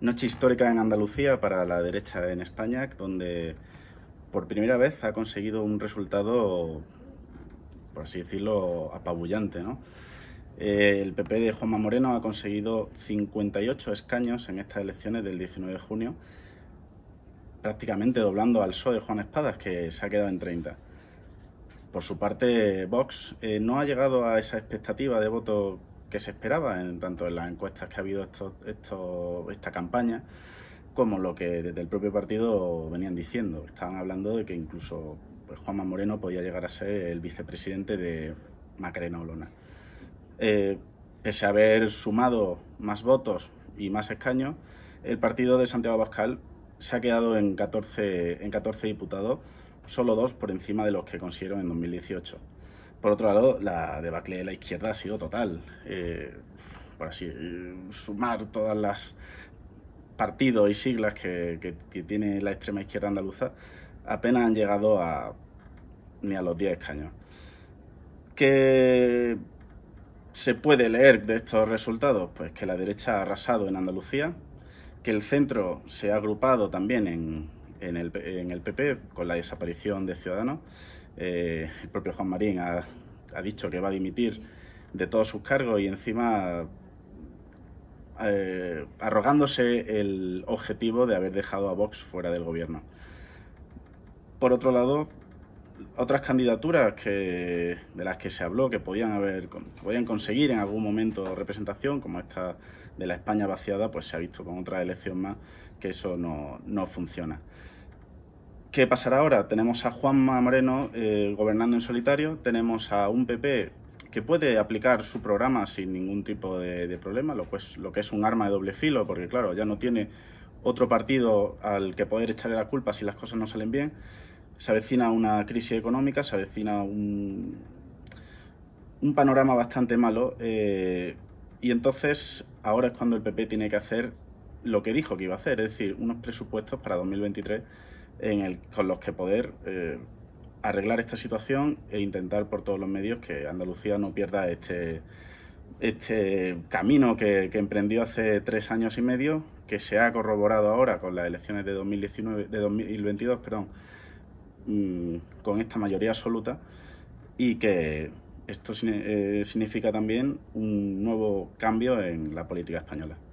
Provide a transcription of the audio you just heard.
Noche histórica en Andalucía para la derecha en España, donde por primera vez ha conseguido un resultado, por así decirlo, apabullante. Eh, el PP de Juanma Moreno ha conseguido 58 escaños en estas elecciones del 19 de junio, prácticamente doblando al SO de Juan Espadas, que se ha quedado en 30. Por su parte, Vox eh, no ha llegado a esa expectativa de voto que se esperaba, en tanto en las encuestas que ha habido esta campaña, como lo que desde el propio partido venían diciendo. Estaban hablando de que incluso Juan pues, Juanma Moreno podía llegar a ser el vicepresidente de Macarena Olona. Eh, pese a haber sumado más votos y más escaños, el partido de Santiago Pascal se ha quedado en 14, en 14 diputados, solo dos por encima de los que consiguieron en 2018. Por otro lado, la debacle de la izquierda ha sido total. Eh, por así eh, sumar todas las partidos y siglas que, tiene la extrema izquierda andaluza, apenas han llegado a ni a los 10 escaños. ¿Qué se puede leer de estos resultados? Pues que la derecha ha arrasado en Andalucía, que el centro se ha agrupado también en, el, en el PP con la desaparición de Ciudadanos eh, el propio Juan Marín ha, dicho que va a dimitir de todos sus cargos y encima eh, arrogándose el objetivo de haber dejado a Vox fuera del gobierno. Por otro lado, otras candidaturas de las que se habló que podían, haber, podían conseguir en algún momento representación, como esta de la España vaciada, pues se ha visto con otra elección más que eso no funciona. ¿Qué pasará ahora? Tenemos a Juanma Moreno eh, gobernando en solitario, tenemos a un PP que puede aplicar su programa sin ningún tipo de, problema, lo que, es, un arma de doble filo, porque claro, ya no tiene otro partido al que poder echarle la culpa si las cosas no salen bien. Se avecina una crisis económica, se avecina un, un panorama bastante malo eh, y entonces ahora es cuando el PP tiene que hacer lo que dijo que iba a hacer, es decir, unos presupuestos para 2023 con los que poder eh, arreglar esta situación e intentar por todos los medios que Andalucía no pierda este, este camino que, emprendió hace tres años y medio, que se ha corroborado ahora con las elecciones de, 2019, de 2022, perdón, mm, con esta mayoría absoluta, y que esto eh, significa también un nuevo cambio en la política española.